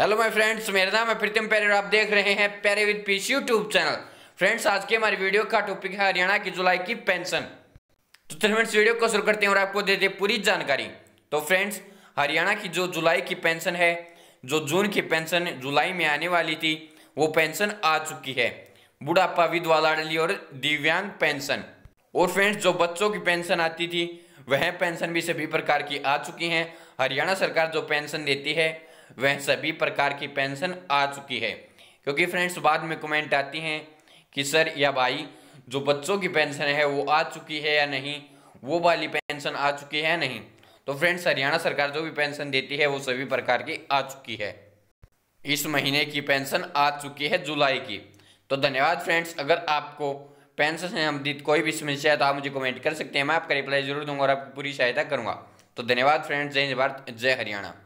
hello my friends मेरा नाम है प्रीतम पैरे आप देख रहे हैं पैरे विद पीस यूट्यूब चैनल फ्रेंड्स आज के हमारी वीडियो का टॉपिक है हरियाणा की जुलाई की पेंशन तो फ्रेंड्स वीडियो को शुरू करते हैं और आपको दे दे पूरी जानकारी तो फ्रेंड्स हरियाणा की जो जुलाई की पेंशन है जो जून की पेंशन जुलाई में आने वाली थी वो पेंशन आ चुकी है बुढ़ापा विधवा लाडली और दिव्यांग पेंशन और फ्रेंड्स जो बच्चों की पेंशन आती थी वह पेंशन भी सभी प्रकार की आ चुकी हैं हरियाणा सरकार जो पेंशन देती है वह सभी प्रकार की पेंशन आ चुकी है क्योंकि फ्रेंड्स बाद में कमेंट आती हैं कि सर या भाई जो बच्चों की पेंशन है वो आ चुकी है या नहीं वो वाली पेंशन आ चुकी है या नहीं तो फ्रेंड्स हरियाणा सरकार जो भी पेंशन देती है वो सभी प्रकार की आ चुकी है इस महीने की पेंशन आ चुकी है जुलाई की तो धन्यवाद फ्रेंड्स अगर आपको पेंशन से संबंधित कोई भी समस्या है तो आप मुझे कमेंट कर सकते हैं मैं आपका रिप्लाई जरूर दूंगा और आपकी पूरी सहायता करूंगा तो धन्यवाद फ्रेंड्स जय भारत जय हरियाणा